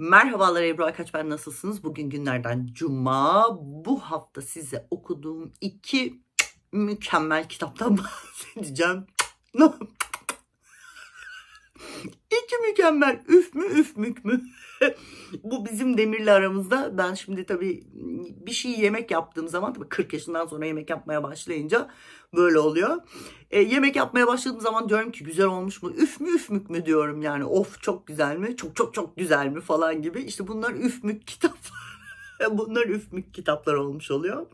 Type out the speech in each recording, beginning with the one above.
Merhabalar Ebru Aykaç ben nasılsınız? Bugün günlerden cuma. Bu hafta size okuduğum iki mükemmel kitaptan bahsedeceğim ki mükemmel. Üf mü üf mük mü? Bu bizim Demir'le aramızda. Ben şimdi tabii bir şey yemek yaptığım zaman tabii 40 yaşından sonra yemek yapmaya başlayınca böyle oluyor. E, yemek yapmaya başladığım zaman diyorum ki güzel olmuş mu? Üf mü üf mük mü diyorum yani. Of çok güzel mi? Çok çok çok güzel mi falan gibi. İşte bunlar üf mük kitaplar. bunlar üf mük kitaplar olmuş oluyor.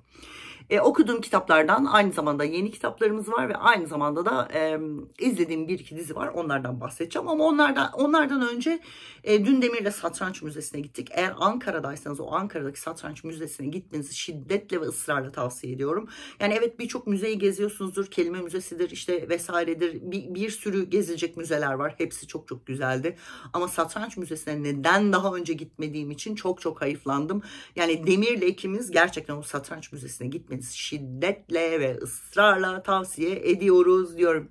E, okuduğum kitaplardan aynı zamanda yeni kitaplarımız var ve aynı zamanda da e, izlediğim bir iki dizi var. Onlardan bahsedeceğim ama onlardan onlardan önce e, dün Demir'le Satranç Müzesi'ne gittik. Eğer Ankara'daysanız o Ankara'daki Satranç Müzesi'ne gitmenizi şiddetle ve ısrarla tavsiye ediyorum. Yani evet birçok müzeyi geziyorsunuzdur. Kelime Müzesi'dir işte vesairedir. Bir, bir sürü gezilecek müzeler var. Hepsi çok çok güzeldi. Ama Satranç Müzesi'ne neden daha önce gitmediğim için çok çok hayıflandım. Yani Demir'le ikimiz gerçekten o Satranç Müzesi'ne gitmedik Bakın şiddetle ve ısrarla tavsiye ediyoruz diyorum.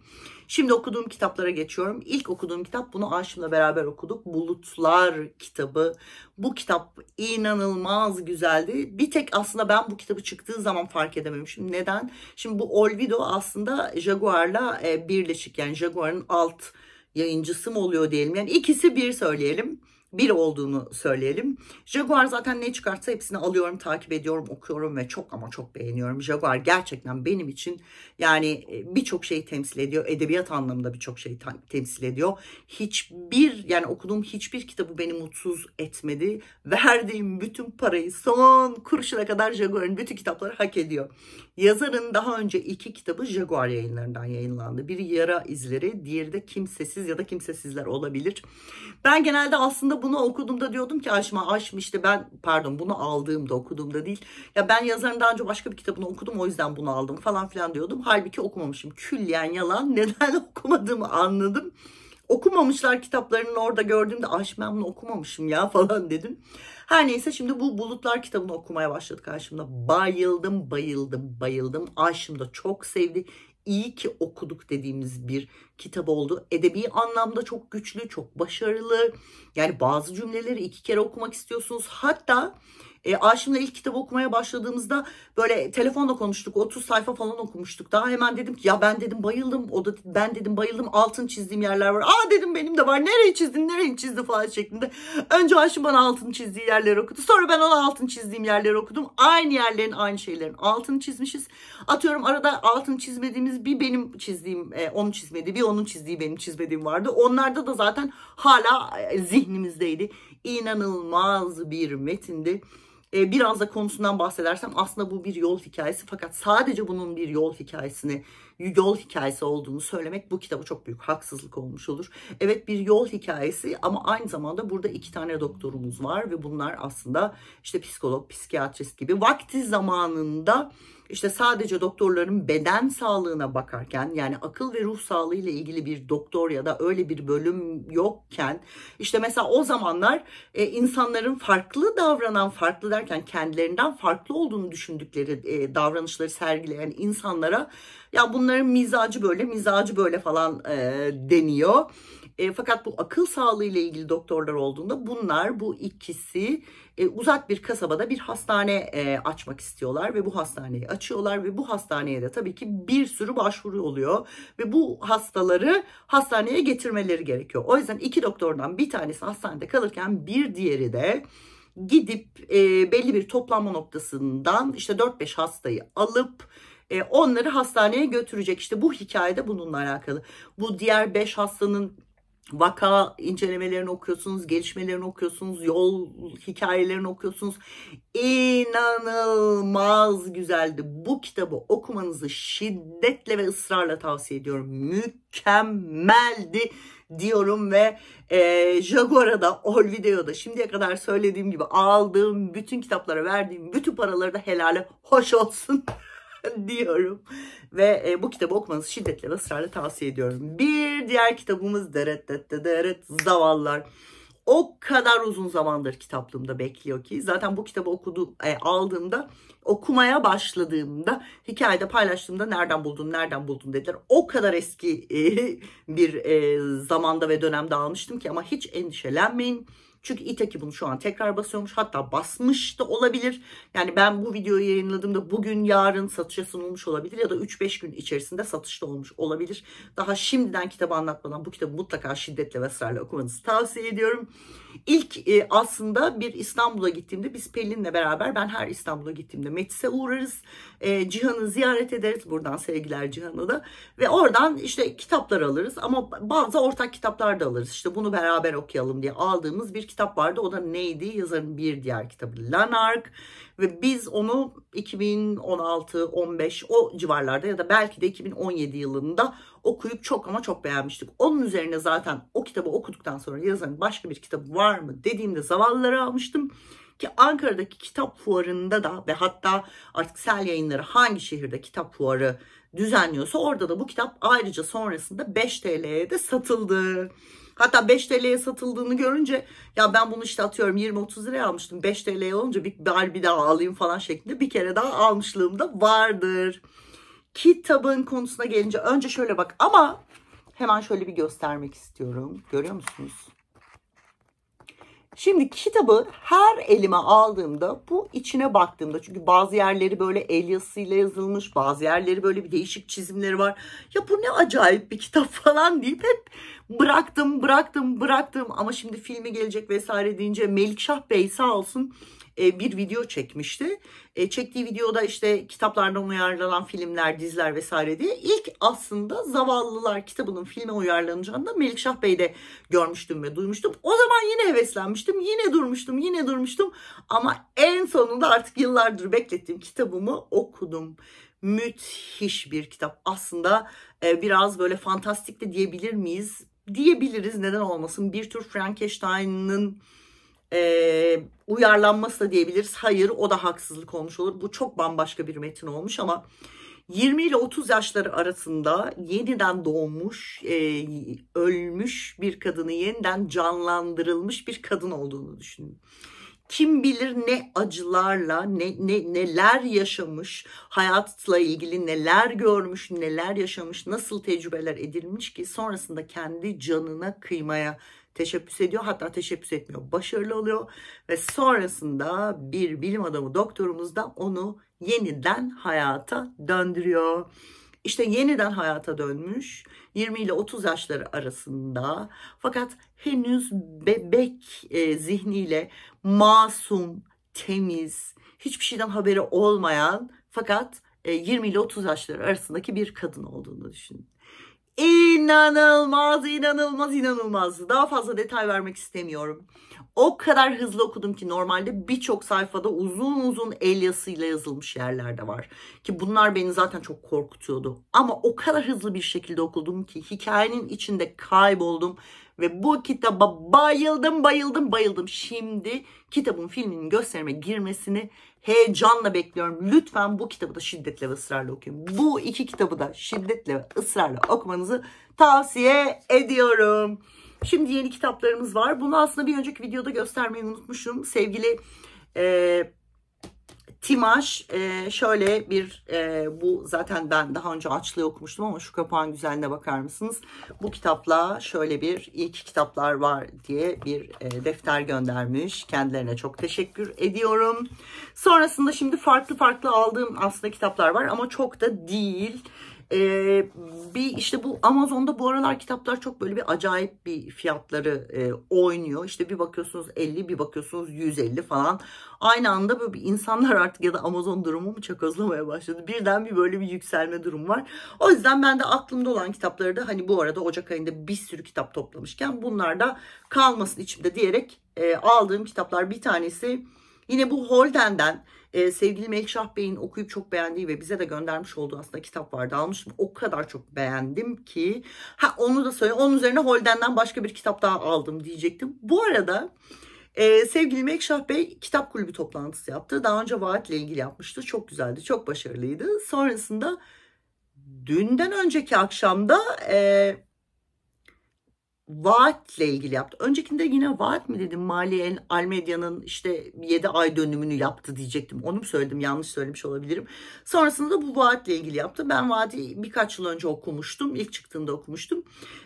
Şimdi okuduğum kitaplara geçiyorum. İlk okuduğum kitap bunu Aşım'la beraber okuduk. Bulutlar kitabı. Bu kitap inanılmaz güzeldi. Bir tek aslında ben bu kitabı çıktığı zaman fark edememişim. Neden? Şimdi bu Olvido aslında Jaguar'la e, birleşik. Yani Jaguar'ın alt yayıncısı mı oluyor diyelim. Yani ikisi bir söyleyelim bir olduğunu söyleyelim. Jaguar zaten ne çıkartsa hepsini alıyorum, takip ediyorum, okuyorum ve çok ama çok beğeniyorum. Jaguar gerçekten benim için yani e, birçok şeyi temsil ediyor. Edebiyat anlamında birçok şeyi temsil ediyor. Hiçbir yani okuduğum hiçbir kitabı beni mutsuz etmedi. Verdiğim bütün parayı son kuruşuna kadar Jaguar'ın bütün kitapları hak ediyor. Yazarın daha önce iki kitabı Jaguar yayınlarından yayınlandı. Biri Yara İzleri, diğeri de Kimsesiz ya da Kimsesizler olabilir. Ben genelde aslında bunu okuduğumda diyordum ki aşma aşm işte ben pardon bunu aldığımda okuduğumda değil. Ya ben yazarın daha önce başka bir kitabını okudum o yüzden bunu aldım falan filan diyordum. Halbuki okumamışım. Külliyen yalan. Neden okumadığımı anladım. Okumamışlar kitaplarının orada gördüğümde aşk bunu okumamışım ya falan dedim. Her neyse şimdi bu Bulutlar kitabını okumaya başladık karşımda. Bayıldım bayıldım bayıldım. Aşım da çok sevdi iyi ki okuduk dediğimiz bir kitap oldu. Edebi anlamda çok güçlü, çok başarılı. Yani bazı cümleleri iki kere okumak istiyorsunuz. Hatta e, Aşim'le ilk kitap okumaya başladığımızda böyle telefonla konuştuk. 30 sayfa falan okumuştuk. Daha hemen dedim ki ya ben dedim bayıldım. O da ben dedim bayıldım. Altın çizdiğim yerler var. Aa dedim benim de var. nereyi çizdin? nereyi çizdi falan şeklinde. Önce Aşim bana altın çizdiği yerleri okudu. Sonra ben ona altın çizdiğim yerleri okudum. Aynı yerlerin aynı şeylerin altını çizmişiz. Atıyorum arada altın çizmediğimiz bir benim çizdiğim e, onun çizmedi bir onun çizdiği benim çizmediğim vardı. Onlarda da zaten hala e, zihnimizdeydi. İnanılmaz bir metindi e, biraz da konusundan bahsedersem aslında bu bir yol hikayesi fakat sadece bunun bir yol hikayesini yol hikayesi olduğunu söylemek bu kitaba çok büyük haksızlık olmuş olur. Evet bir yol hikayesi ama aynı zamanda burada iki tane doktorumuz var ve bunlar aslında işte psikolog, psikiyatrist gibi vakti zamanında işte sadece doktorların beden sağlığına bakarken yani akıl ve ruh sağlığı ile ilgili bir doktor ya da öyle bir bölüm yokken işte mesela o zamanlar e, insanların farklı davranan farklı derken kendilerinden farklı olduğunu düşündükleri e, davranışları sergileyen insanlara ya bunların mizacı böyle mizacı böyle falan e, deniyor. E, fakat bu akıl sağlığı ile ilgili doktorlar olduğunda bunlar bu ikisi e, uzak bir kasabada bir hastane e, açmak istiyorlar ve bu hastaneyi açıyorlar ve bu hastaneye de tabii ki bir sürü başvuru oluyor ve bu hastaları hastaneye getirmeleri gerekiyor. O yüzden iki doktordan bir tanesi hastanede kalırken bir diğeri de gidip e, belli bir toplanma noktasından işte 4-5 hastayı alıp e, onları hastaneye götürecek. İşte bu hikayede bununla alakalı. Bu diğer 5 hastanın vaka incelemelerini okuyorsunuz, gelişmelerini okuyorsunuz, yol hikayelerini okuyorsunuz. İnanılmaz güzeldi. Bu kitabı okumanızı şiddetle ve ısrarla tavsiye ediyorum. Mükemmeldi diyorum ve e, Jaguar'da, Olvideo'da şimdiye kadar söylediğim gibi aldığım bütün kitaplara verdiğim bütün paraları da helale hoş olsun diyorum. Ve e, bu kitabı okumanızı şiddetle ve ısrarla tavsiye ediyorum. Bir diğer kitabımız deret deret deret zavallar. O kadar uzun zamandır kitaplığımda bekliyor ki zaten bu kitabı okudu, e, aldığımda okumaya başladığımda hikayede paylaştığımda nereden buldun nereden buldun dediler. O kadar eski e, bir e, zamanda ve dönemde almıştım ki ama hiç endişelenmeyin çünkü İtaki bunu şu an tekrar basıyormuş. Hatta basmış da olabilir. Yani ben bu videoyu yayınladığımda bugün yarın satışa sunulmuş olabilir ya da 3-5 gün içerisinde satışta olmuş olabilir. Daha şimdiden kitabı anlatmadan bu kitabı mutlaka şiddetle ve ısrarla okumanızı tavsiye ediyorum. İlk e, aslında bir İstanbul'a gittiğimde biz Pelin'le beraber ben her İstanbul'a gittiğimde Metis'e uğrarız. E, Cihan'ı ziyaret ederiz. Buradan sevgiler Cihan'a da. Ve oradan işte kitaplar alırız ama bazı ortak kitaplar da alırız. İşte bunu beraber okuyalım diye aldığımız bir kitap vardı. O da neydi? Yazarın bir diğer kitabı Lanark ve biz onu 2016-15 o civarlarda ya da belki de 2017 yılında okuyup çok ama çok beğenmiştik. Onun üzerine zaten o kitabı okuduktan sonra yazarın başka bir kitabı var mı dediğimde zavallıları almıştım ki Ankara'daki kitap fuarında da ve hatta artık sel yayınları hangi şehirde kitap fuarı düzenliyorsa orada da bu kitap ayrıca sonrasında 5 TL'ye de satıldı. Hatta 5 TL'ye satıldığını görünce ya ben bunu işte atıyorum 20-30 liraya almıştım. 5 TL'ye olunca bir, bari bir daha alayım falan şeklinde bir kere daha almışlığım da vardır. Kitabın konusuna gelince önce şöyle bak ama hemen şöyle bir göstermek istiyorum. Görüyor musunuz? Şimdi kitabı her elime aldığımda bu içine baktığımda çünkü bazı yerleri böyle el yazısıyla yazılmış bazı yerleri böyle bir değişik çizimleri var. Ya bu ne acayip bir kitap falan deyip hep bıraktım bıraktım bıraktım ama şimdi filmi gelecek vesaire deyince Melikşah Bey sağ olsun e, bir video çekmişti. E, çektiği videoda işte kitaplardan uyarlanan filmler, diziler vesaire diye ilk aslında Zavallılar kitabının filme uyarlanacağını da Melikşah Bey'de görmüştüm ve duymuştum. O zaman yine heveslenmiştim, yine durmuştum, yine durmuştum ama en sonunda artık yıllardır beklettiğim kitabımı okudum müthiş bir kitap. Aslında e, biraz böyle fantastik de diyebilir miyiz? Diyebiliriz neden olmasın. Bir tür Frankenstein'ın e, uyarlanması da diyebiliriz. Hayır o da haksızlık olmuş olur. Bu çok bambaşka bir metin olmuş ama 20 ile 30 yaşları arasında yeniden doğmuş, e, ölmüş bir kadını yeniden canlandırılmış bir kadın olduğunu düşünün. Kim bilir ne acılarla, ne, ne neler yaşamış, hayatla ilgili neler görmüş, neler yaşamış, nasıl tecrübeler edilmiş ki sonrasında kendi canına kıymaya teşebbüs ediyor. Hatta teşebbüs etmiyor. Başarılı oluyor ve sonrasında bir bilim adamı doktorumuz da onu yeniden hayata döndürüyor. İşte yeniden hayata dönmüş 20 ile 30 yaşları arasında fakat henüz bebek e, zihniyle masum, temiz, hiçbir şeyden haberi olmayan fakat 20 e, ile 30 yaşları arasındaki bir kadın olduğunu düşünün. İnanılmaz inanılmaz, inanılmaz, inanılmaz. Daha fazla detay vermek istemiyorum. O kadar hızlı okudum ki normalde birçok sayfada uzun uzun el yazısıyla yazılmış yerler de var. Ki bunlar beni zaten çok korkutuyordu. Ama o kadar hızlı bir şekilde okudum ki hikayenin içinde kayboldum ve bu kitaba bayıldım bayıldım bayıldım. Şimdi kitabın filminin gösterime girmesini heyecanla bekliyorum. Lütfen bu kitabı da şiddetle ve ısrarla okuyun. Bu iki kitabı da şiddetle ve ısrarla okumanızı tavsiye ediyorum. Şimdi yeni kitaplarımız var. Bunu aslında bir önceki videoda göstermeyi unutmuşum. Sevgili... Ee, Timaş e, şöyle bir e, bu zaten ben daha önce açlığı okumuştum ama şu kapağın güzelliğine bakar mısınız? Bu kitapla şöyle bir ilk kitaplar var diye bir e, defter göndermiş. Kendilerine çok teşekkür ediyorum. Sonrasında şimdi farklı farklı aldığım aslında kitaplar var ama çok da değil. Ee, bir işte bu Amazon'da bu aralar kitaplar çok böyle bir acayip bir fiyatları e, oynuyor. İşte bir bakıyorsunuz 50 bir bakıyorsunuz 150 falan. Aynı anda böyle bir insanlar artık ya da Amazon durumu mu çakozlamaya başladı. Birden bir böyle bir yükselme durum var. O yüzden ben de aklımda olan kitapları da hani bu arada Ocak ayında bir sürü kitap toplamışken bunlar da kalmasın içimde diyerek e, aldığım kitaplar bir tanesi yine bu Holden'den ee, sevgili Melşah Bey'in okuyup çok beğendiği ve bize de göndermiş olduğu aslında kitap vardı almıştım. O kadar çok beğendim ki. Ha onu da söyle. Onun üzerine Holden'den başka bir kitap daha aldım diyecektim. Bu arada... Ee, sevgili Mekşah Bey kitap kulübü toplantısı yaptı. Daha önce vaatle ilgili yapmıştı. Çok güzeldi, çok başarılıydı. Sonrasında dünden önceki akşamda e, vaatle ilgili yaptı. Öncekinde yine vaat mi dedim? Maliye Almedya'nın işte 7 ay dönümünü yaptı diyecektim. Onu mu söyledim? Yanlış söylemiş olabilirim. Sonrasında da bu vaatle ilgili yaptı. Ben vaati birkaç yıl önce okumuştum. İlk çıktığında okumuştum.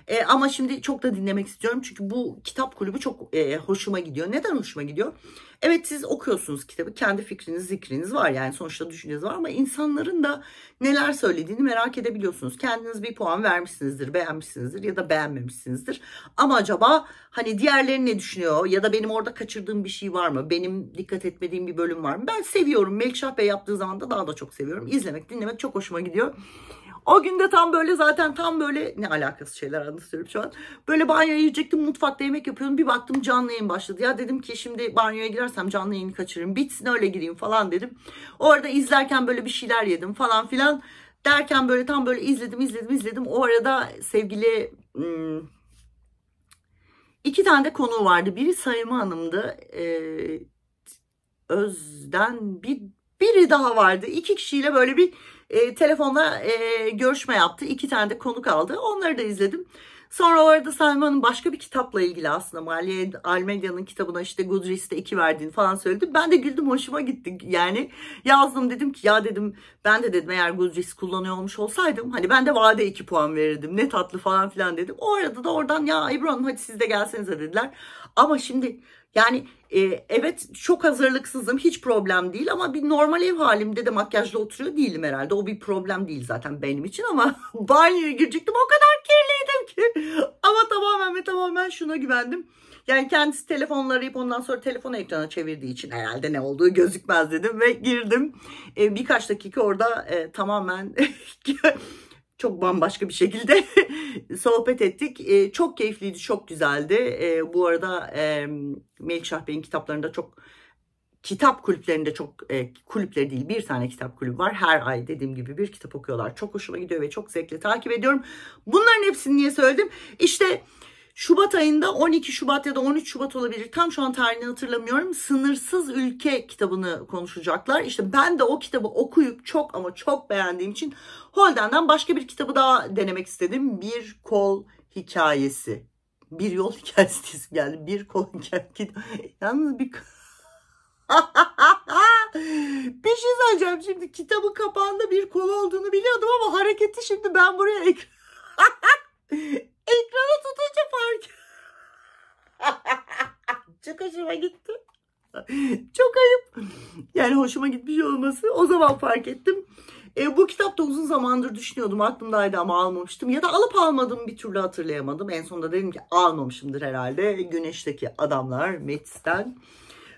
E, ama şimdi çok da dinlemek istiyorum. Çünkü bu kitap kulübü çok e, hoşuma gidiyor. Neden hoşuma gidiyor? Evet siz okuyorsunuz kitabı. Kendi fikriniz, zikriniz var. Yani sonuçta düşünceniz var ama insanların da neler söylediğini merak edebiliyorsunuz. Kendiniz bir puan vermişsinizdir, beğenmişsinizdir ya da beğenmemişsinizdir. Ama acaba hani diğerleri ne düşünüyor ya da benim orada kaçırdığım bir şey var mı? Benim dikkat etmediğim bir bölüm var mı? Ben seviyorum. Melkşah Bey yaptığı zaman da daha da çok seviyorum. İzlemek, dinlemek çok hoşuma gidiyor. O günde tam böyle zaten tam böyle ne alakası şeyler anlatıyorum şu an. Böyle banyoya yiyecektim mutfakta yemek yapıyorum Bir baktım canlı yayın başladı. Ya dedim ki şimdi banyoya girersem canlı yayını kaçırırım. Bitsin öyle gireyim falan dedim. Orada izlerken böyle bir şeyler yedim falan filan. Derken böyle tam böyle izledim izledim izledim. O arada sevgili ım, İki tane de konu vardı. Biri Sayma Hanım'dı. Ee, Özden bir biri daha vardı. İki kişiyle böyle bir e, telefonla e, görüşme yaptı. İki tane de konuk aldı. Onları da izledim. Sonra o arada Selma'nın başka bir kitapla ilgili aslında Maliye Almegya'nın kitabına işte Goodreads'te iki verdiğini falan söyledi. Ben de güldüm hoşuma gitti. Yani yazdım dedim ki ya dedim ben de dedim eğer Goodreads kullanıyor olmuş olsaydım hani ben de vade iki puan verirdim. Ne tatlı falan filan dedim. O arada da oradan ya İbrahim Hanım hadi siz de gelsenize dediler. Ama şimdi yani e, evet çok hazırlıksızım hiç problem değil ama bir normal ev halimde de makyajla oturuyor değilim herhalde. O bir problem değil zaten benim için ama banyoya girecektim o kadar kirli ki. Ama tamamen ve tamamen şuna güvendim. Yani kendisi telefonla arayıp ondan sonra telefonu ekrana çevirdiği için herhalde ne olduğu gözükmez dedim ve girdim. E, birkaç dakika orada e, tamamen çok bambaşka bir şekilde sohbet ettik. E, çok keyifliydi, çok güzeldi. E, bu arada e, Melikşah Bey'in kitaplarında çok kitap kulüplerinde çok e, kulüpleri değil bir tane kitap kulübü var. Her ay dediğim gibi bir kitap okuyorlar. Çok hoşuma gidiyor ve çok zevkle takip ediyorum. Bunların hepsini niye söyledim? İşte Şubat ayında 12 Şubat ya da 13 Şubat olabilir. Tam şu an tarihini hatırlamıyorum. Sınırsız Ülke kitabını konuşacaklar. İşte ben de o kitabı okuyup çok ama çok beğendiğim için Holden'den başka bir kitabı daha denemek istedim. Bir Kol Hikayesi. Bir Yol Hikayesi geldi. Bir Kol Hikayesi. Yalnız bir bir şey söyleyeceğim şimdi kitabın kapağında bir konu olduğunu biliyordum ama hareketi şimdi ben buraya ek ekrana tutunca fark Çok hoşuma gitti. Çok ayıp. Yani hoşuma gitmiş olması o zaman fark ettim. E, bu kitapta uzun zamandır düşünüyordum. Aklımdaydı ama almamıştım. Ya da alıp almadığımı bir türlü hatırlayamadım. En sonunda dedim ki almamışımdır herhalde. Güneşteki adamlar Metis'ten.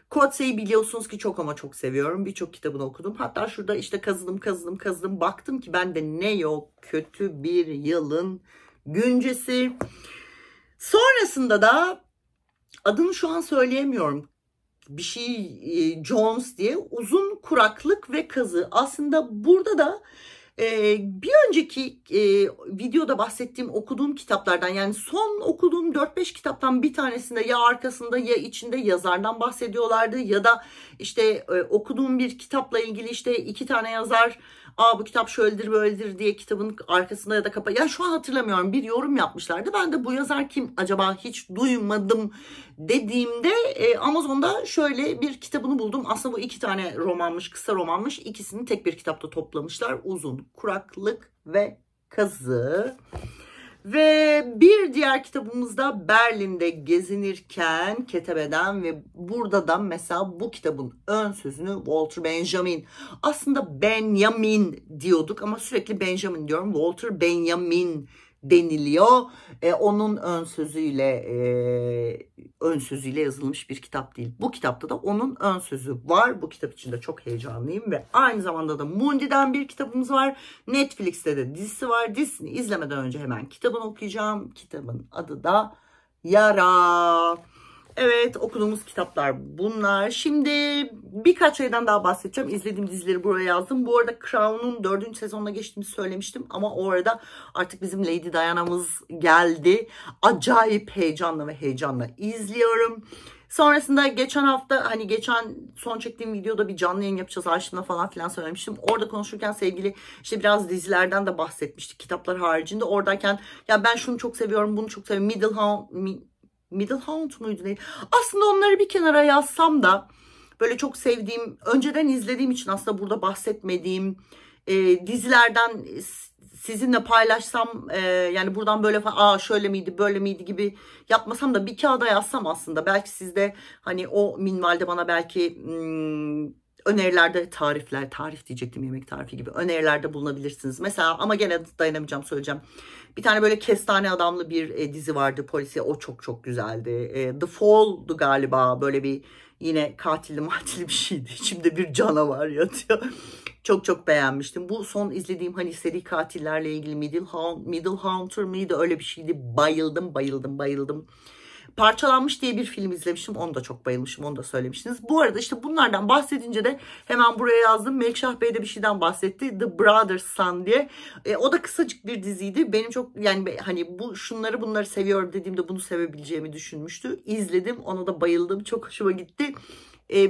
Kotseyi biliyorsunuz ki çok ama çok seviyorum. Birçok kitabını okudum. Hatta şurada işte kazıdım kazıdım kazıdım. Baktım ki bende ne yok. Kötü bir yılın güncesi. Sonrasında da adını şu an söyleyemiyorum bir şey e, Jones diye uzun kuraklık ve kazı. Aslında burada da bir önceki e, videoda bahsettiğim okuduğum kitaplardan yani son okuduğum 4-5 kitaptan bir tanesinde ya arkasında ya içinde yazardan bahsediyorlardı ya da işte okuduğum bir kitapla ilgili işte iki tane yazar Aa bu kitap şöyledir böyledir diye kitabın arkasında ya da kapa. ya şu an hatırlamıyorum bir yorum yapmışlardı. Ben de bu yazar kim acaba hiç duymadım dediğimde e, Amazon'da şöyle bir kitabını buldum. Aslında bu iki tane romanmış kısa romanmış. ikisini tek bir kitapta toplamışlar. Uzun kuraklık ve kazı. Ve bir diğer kitabımızda Berlin'de gezinirken Ketebe'den ve burada da mesela bu kitabın ön sözünü Walter Benjamin. Aslında Benjamin diyorduk ama sürekli Benjamin diyorum. Walter Benjamin deniliyor. E, onun ön sözüyle e, ön sözüyle yazılmış bir kitap değil. Bu kitapta da onun ön sözü var. Bu kitap için de çok heyecanlıyım ve aynı zamanda da Mundi'den bir kitabımız var. Netflix'te de dizisi var. Dizisini izlemeden önce hemen kitabını okuyacağım. Kitabın adı da Yara. Evet okuduğumuz kitaplar bunlar. Şimdi birkaç şeyden daha bahsedeceğim. İzlediğim dizileri buraya yazdım. Bu arada Crown'un dördüncü sezonuna geçtiğimi söylemiştim. Ama o arada artık bizim Lady Diana'mız geldi. Acayip heyecanla ve heyecanla izliyorum. Sonrasında geçen hafta hani geçen son çektiğim videoda bir canlı yayın yapacağız Ayşim'le falan filan söylemiştim. Orada konuşurken sevgili işte biraz dizilerden de bahsetmiştik kitaplar haricinde. Oradayken ya ben şunu çok seviyorum bunu çok seviyorum. Middlehome, Middle Hunt muydu ne? Aslında onları bir kenara yazsam da böyle çok sevdiğim, önceden izlediğim için aslında burada bahsetmediğim e, dizilerden sizinle paylaşsam e, yani buradan böyle falan aa şöyle miydi böyle miydi gibi yapmasam da bir kağıda yazsam aslında belki sizde hani o minvalde bana belki ım, hmm, önerilerde tarifler tarif diyecektim yemek tarifi gibi önerilerde bulunabilirsiniz mesela ama gene dayanamayacağım söyleyeceğim bir tane böyle kestane adamlı bir e, dizi vardı polisiye. O çok çok güzeldi. E, The Fall'du galiba böyle bir yine katilli matili bir şeydi. İçimde bir canavar yatıyor. çok çok beğenmiştim. Bu son izlediğim hani seri katillerle ilgili Middle, Middle Hunter mıydı öyle bir şeydi. Bayıldım bayıldım bayıldım. Parçalanmış diye bir film izlemişim, Onu da çok bayılmışım. Onu da söylemiştiniz. Bu arada işte bunlardan bahsedince de hemen buraya yazdım. Melkşah Bey de bir şeyden bahsetti. The Brothers Son diye. E, o da kısacık bir diziydi. Benim çok yani hani bu şunları bunları seviyorum dediğimde bunu sevebileceğimi düşünmüştü. İzledim. Ona da bayıldım. Çok hoşuma gitti. E,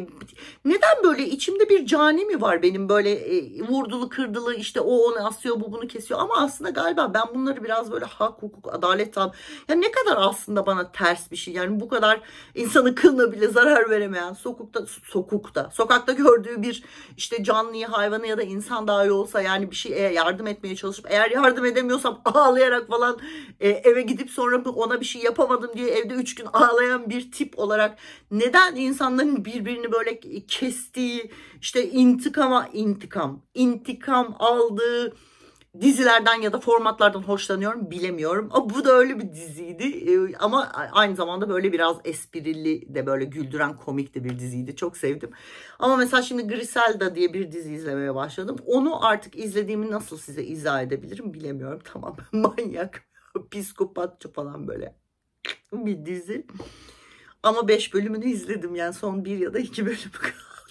neden böyle içimde bir cani mi var benim böyle e, vurdulu kırdılı işte o onu asıyor bu bunu kesiyor ama aslında galiba ben bunları biraz böyle hak hukuk adalet tam ya ne kadar aslında bana ters bir şey yani bu kadar insanı kılına bile zarar veremeyen sokukta sokukta sokakta gördüğü bir işte canlıyı hayvanı ya da insan daha iyi olsa yani bir şey yardım etmeye çalışıp eğer yardım edemiyorsam ağlayarak falan e, eve gidip sonra ona bir şey yapamadım diye evde üç gün ağlayan bir tip olarak neden insanların birbirine birbirini böyle kestiği işte intikama intikam intikam aldığı dizilerden ya da formatlardan hoşlanıyorum bilemiyorum. Ama bu da öyle bir diziydi ee, ama aynı zamanda böyle biraz esprili de böyle güldüren komik de bir diziydi. Çok sevdim. Ama mesela şimdi Griselda diye bir dizi izlemeye başladım. Onu artık izlediğimi nasıl size izah edebilirim bilemiyorum. Tamam manyak, psikopatçı falan böyle bir dizi. Ama 5 bölümünü izledim yani son 1 ya da 2 bölüm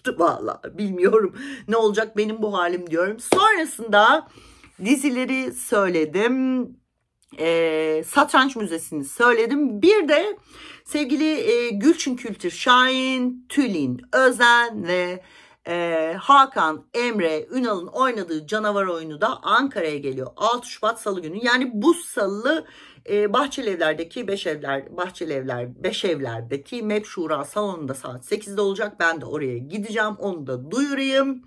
kaldı valla bilmiyorum ne olacak benim bu halim diyorum. Sonrasında dizileri söyledim. E, Satranç Müzesi'ni söyledim. Bir de sevgili e, Gülçin Kültür Şahin, Tülin Özen ve e, Hakan Emre Ünal'ın oynadığı canavar oyunu da Ankara'ya geliyor. 6 Şubat Salı günü yani bu salı e, ee, evlerdeki beş evler, evler beş evlerdeki MEP Şura salonunda saat 8'de olacak. Ben de oraya gideceğim. Onu da duyurayım.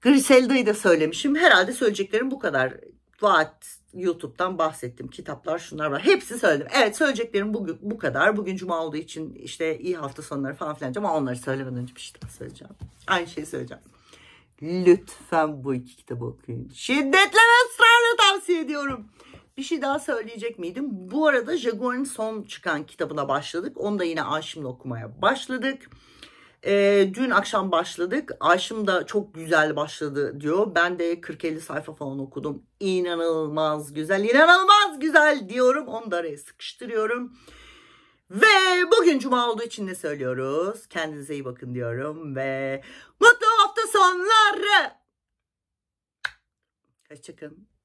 Griselda'yı da söylemişim. Herhalde söyleyeceklerim bu kadar. Vaat YouTube'dan bahsettim. Kitaplar şunlar var. Hepsi söyledim. Evet söyleyeceklerim bugün bu kadar. Bugün cuma olduğu için işte iyi hafta sonları falan filan ama onları söylemeden önce bir şey daha söyleyeceğim. Aynı şeyi söyleyeceğim. Lütfen bu iki kitabı okuyun. Şiddetle ve ısrarla tavsiye ediyorum. Bir şey daha söyleyecek miydim? Bu arada Jaguar'ın son çıkan kitabına başladık. Onu da yine Aşım'la okumaya başladık. E, dün akşam başladık. Ayşım da çok güzel başladı diyor. Ben de 40-50 sayfa falan okudum. İnanılmaz güzel, inanılmaz güzel diyorum. Onu da araya sıkıştırıyorum. Ve bugün cuma olduğu için ne söylüyoruz? Kendinize iyi bakın diyorum ve mutlu hafta sonları. Hoşçakalın.